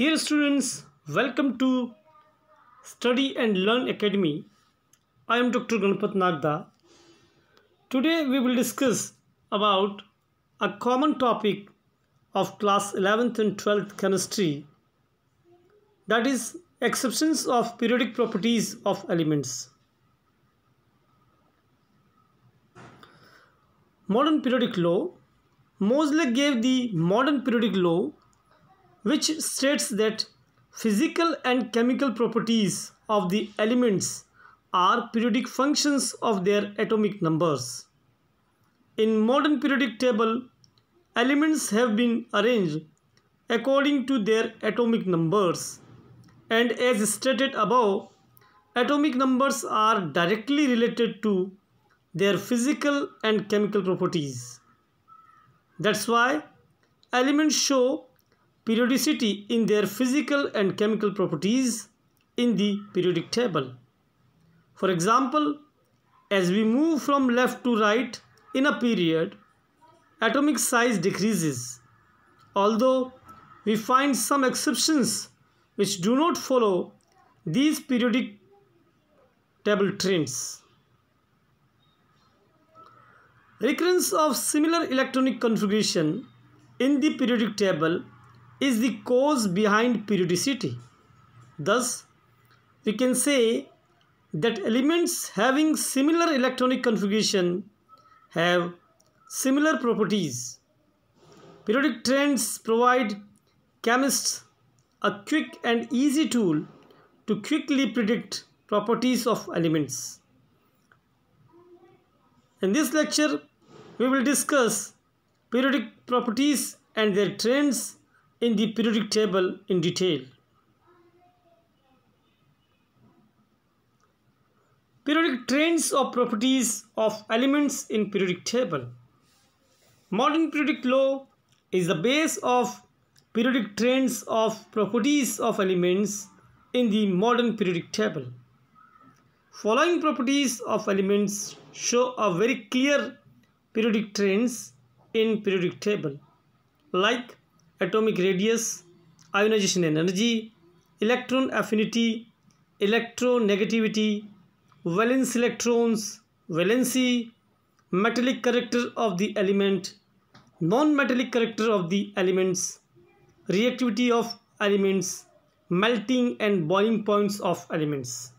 Dear students, welcome to Study and Learn Academy. I am Dr. Ganpat Nagda. Today we will discuss about a common topic of class 11th and 12th chemistry that is exceptions of periodic properties of elements. Modern periodic law Mosley gave the modern periodic law which states that physical and chemical properties of the elements are periodic functions of their atomic numbers. In modern periodic table, elements have been arranged according to their atomic numbers and as stated above, atomic numbers are directly related to their physical and chemical properties. That's why elements show periodicity in their physical and chemical properties in the periodic table. For example, as we move from left to right in a period, atomic size decreases, although we find some exceptions which do not follow these periodic table trends. Recurrence of similar electronic configuration in the periodic table is the cause behind periodicity. Thus, we can say that elements having similar electronic configuration have similar properties. Periodic trends provide chemists a quick and easy tool to quickly predict properties of elements. In this lecture, we will discuss periodic properties and their trends in the periodic table in detail. Periodic trends or properties of elements in periodic table. Modern periodic law is the base of periodic trends of properties of elements in the modern periodic table. Following properties of elements show a very clear periodic trends in periodic table like atomic radius, ionization energy, electron affinity, electronegativity, valence electrons, valency, metallic character of the element, non-metallic character of the elements, reactivity of elements, melting and boiling points of elements.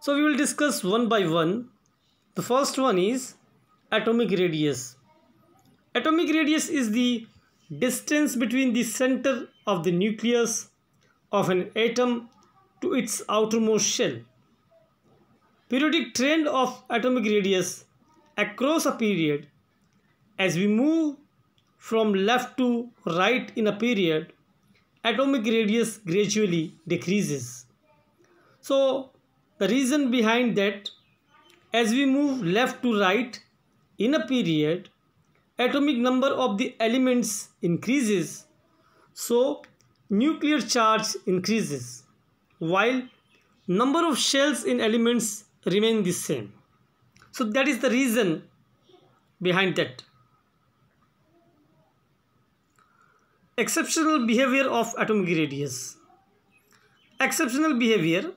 So we will discuss one by one. The first one is atomic radius. Atomic radius is the distance between the center of the nucleus of an atom to its outermost shell. Periodic trend of atomic radius across a period as we move from left to right in a period, atomic radius gradually decreases. So, the reason behind that, as we move left to right in a period, atomic number of the elements increases, so nuclear charge increases, while number of shells in elements remain the same. So that is the reason behind that. Exceptional behavior of atomic radius. Exceptional behavior.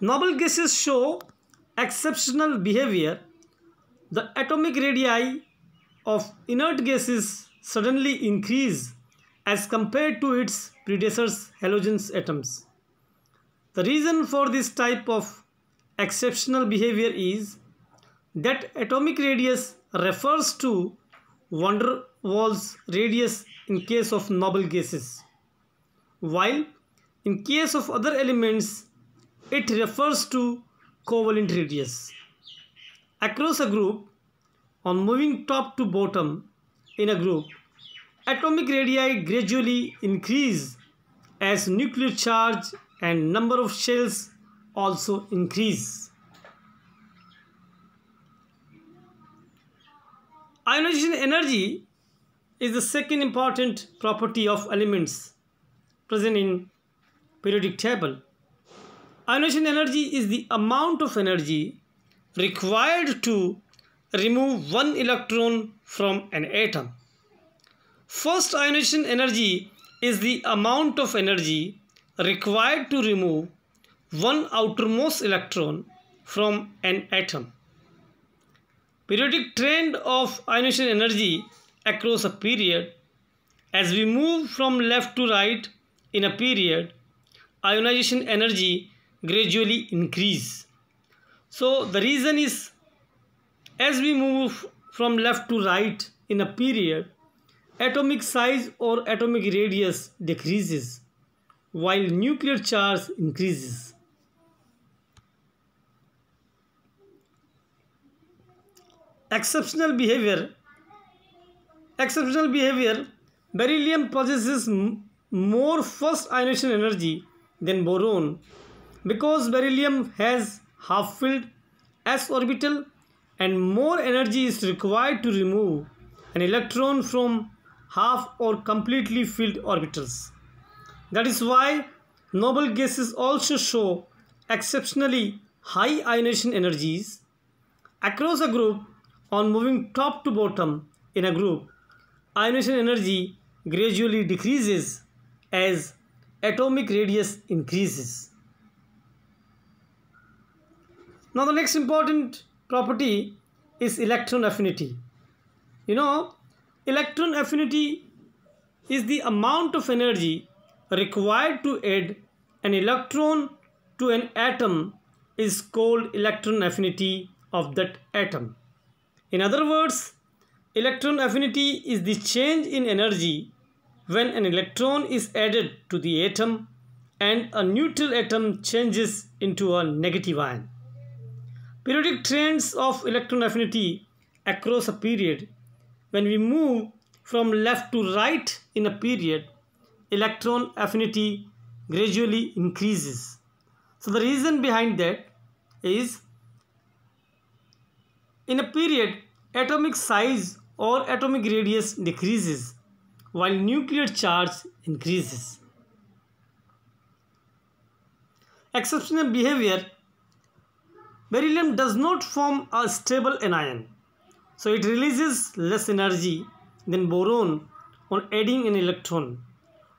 Noble gases show exceptional behavior. The atomic radii of inert gases suddenly increase as compared to its predecessors halogens atoms. The reason for this type of exceptional behavior is that atomic radius refers to van der Waals radius in case of noble gases, while in case of other elements it refers to covalent radius. Across a group, on moving top to bottom in a group, atomic radii gradually increase as nuclear charge and number of shells also increase. Ionization energy is the second important property of elements present in periodic table. Ionization energy is the amount of energy required to remove one electron from an atom. First ionization energy is the amount of energy required to remove one outermost electron from an atom. Periodic trend of ionization energy across a period as we move from left to right in a period ionization energy gradually increase. So the reason is as we move from left to right in a period, atomic size or atomic radius decreases while nuclear charge increases. Exceptional behavior Exceptional behavior Beryllium possesses more first ionization energy than boron because beryllium has half-filled s orbital and more energy is required to remove an electron from half or completely filled orbitals. That is why noble gases also show exceptionally high ionization energies across a group on moving top to bottom in a group. Ionization energy gradually decreases as atomic radius increases. Now the next important property is electron affinity. You know, electron affinity is the amount of energy required to add an electron to an atom is called electron affinity of that atom. In other words, electron affinity is the change in energy when an electron is added to the atom and a neutral atom changes into a negative ion. Periodic trends of electron affinity across a period. When we move from left to right in a period, electron affinity gradually increases. So the reason behind that is in a period, atomic size or atomic radius decreases while nuclear charge increases. Exceptional behavior beryllium does not form a stable anion. So it releases less energy than boron on adding an electron.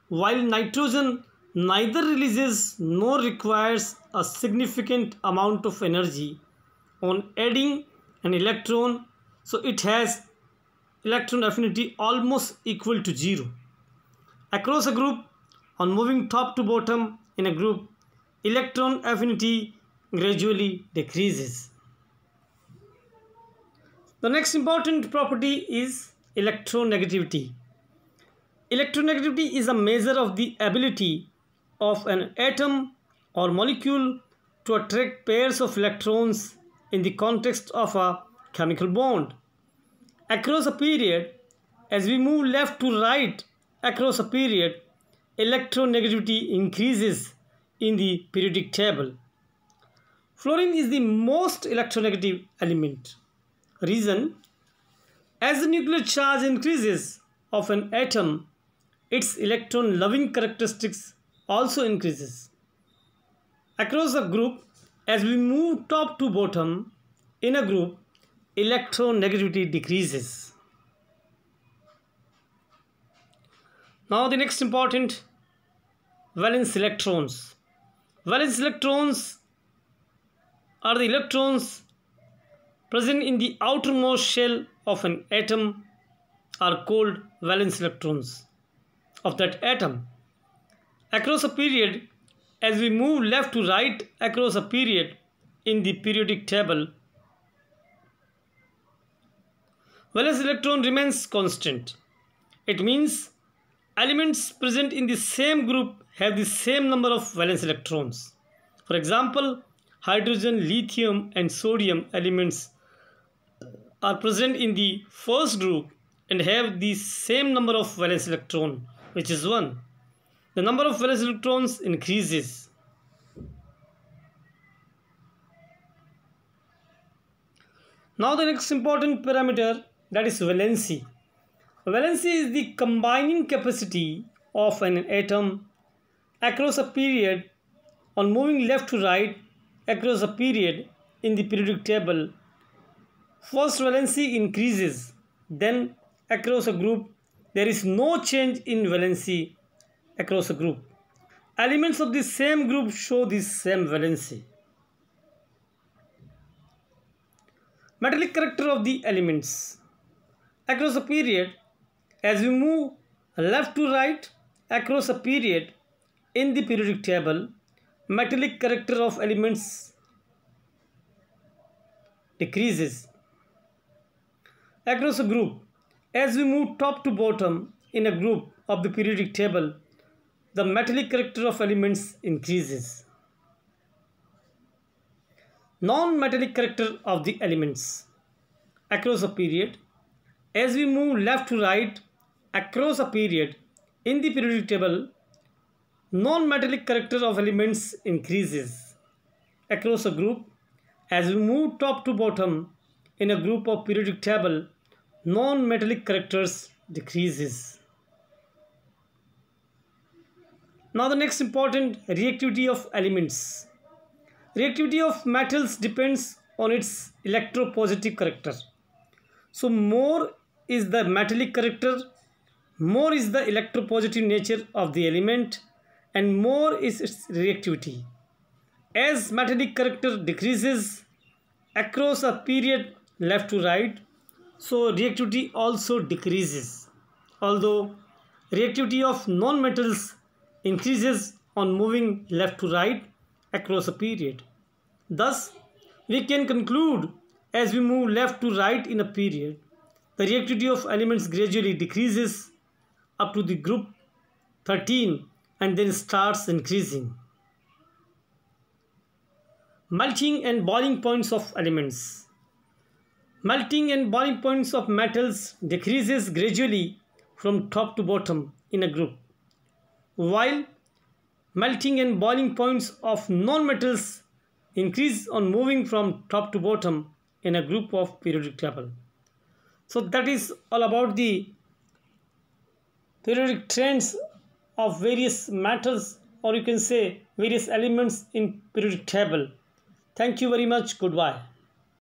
While nitrogen neither releases nor requires a significant amount of energy on adding an electron. So it has electron affinity almost equal to zero. Across a group on moving top to bottom in a group, electron affinity gradually decreases. The next important property is electronegativity. Electronegativity is a measure of the ability of an atom or molecule to attract pairs of electrons in the context of a chemical bond. Across a period, as we move left to right across a period, electronegativity increases in the periodic table. Fluorine is the most electronegative element. Reason As the nuclear charge increases of an atom, its electron-loving characteristics also increases. Across the group, as we move top to bottom in a group, electronegativity decreases. Now the next important valence electrons. Valence electrons are the electrons present in the outermost shell of an atom are called valence electrons of that atom. Across a period, as we move left to right across a period in the periodic table, valence electron remains constant. It means elements present in the same group have the same number of valence electrons. For example, hydrogen, lithium and sodium elements are present in the first group and have the same number of valence electron which is 1. The number of valence electrons increases. Now the next important parameter that is valency. Valency is the combining capacity of an atom across a period on moving left to right across a period in the periodic table, first valency increases, then across a group there is no change in valency across a group. Elements of the same group show the same valency. Metallic character of the elements. Across a period, as we move left to right across a period in the periodic table, metallic character of elements decreases across a group as we move top to bottom in a group of the periodic table the metallic character of elements increases non-metallic character of the elements across a period as we move left to right across a period in the periodic table non-metallic character of elements increases across a group as we move top to bottom in a group of periodic table non-metallic characters decreases now the next important reactivity of elements reactivity of metals depends on its electropositive character so more is the metallic character more is the electropositive nature of the element and more is its reactivity. As metallic character decreases across a period left to right, so reactivity also decreases. Although reactivity of non-metals increases on moving left to right across a period. Thus, we can conclude as we move left to right in a period, the reactivity of elements gradually decreases up to the group 13 and then starts increasing. Melting and boiling points of elements. Melting and boiling points of metals decreases gradually from top to bottom in a group, while melting and boiling points of non-metals increase on moving from top to bottom in a group of periodic table. So that is all about the periodic trends of various matters or you can say various elements in periodic table. Thank you very much. Goodbye.